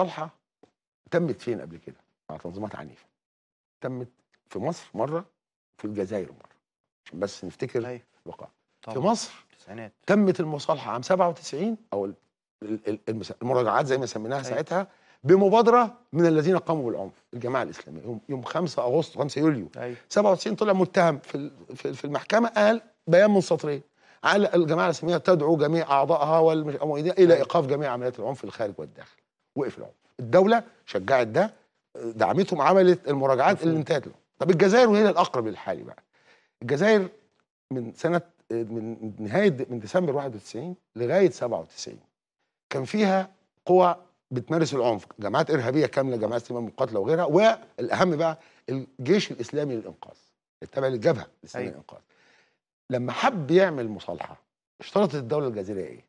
المصالحه تمت فين قبل كده مع تنظيمات عنيفه تمت في مصر مره في الجزائر مره عشان بس نفتكر أيوة. الواقع في مصر تسعينات. تمت المصالحه عام 97 او المراجعات زي ما سميناها أيوة. ساعتها بمبادره من الذين قاموا بالعنف الجماعه الاسلاميه يوم 5 اغسطس 5 يوليو أيوة. 97 طلع متهم في في المحكمه قال بيان من سطرين على الجماعه الاسلاميه تدعو جميع اعضائها والمؤيدين الى أيوة. ايقاف جميع عمليات العنف في الخارج والداخل وقف العنف الدوله شجعت ده دعمتهم عملت المراجعات اللي انتهت له طب الجزائر وهي الاقرب للحالي بقى الجزائر من سنه من نهايه من ديسمبر 91 لغايه 97 كان فيها قوى بتمارس العنف جماعات ارهابيه كامله جماعات استمام مقاتله وغيرها والاهم بقى الجيش الاسلامي للانقاذ التابع للجبهه الاسلاميه أيوة. للانقاذ لما حب يعمل مصالحه اشترطت الدوله الجزائريه ايه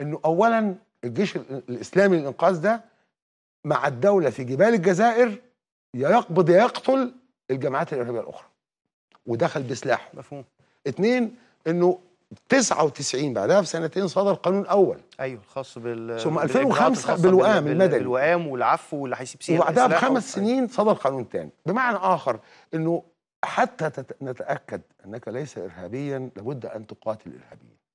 انه اولا الجيش الاسلامي للانقاذ ده مع الدوله في جبال الجزائر يا يقبض يا يقتل الجماعات الارهابيه الاخرى ودخل بسلاحه مفهوم اثنين انه 99 بعدها بسنتين صدر قانون اول ايوه الخاص بال ثم 2005 بالوئام المدني بالوئام والعفو واللي هيسيب سيها وبعدها بخمس سنين صدر قانون ثاني بمعنى اخر انه حتى نتاكد انك ليس ارهابيا لابد ان تقاتل الارهابيين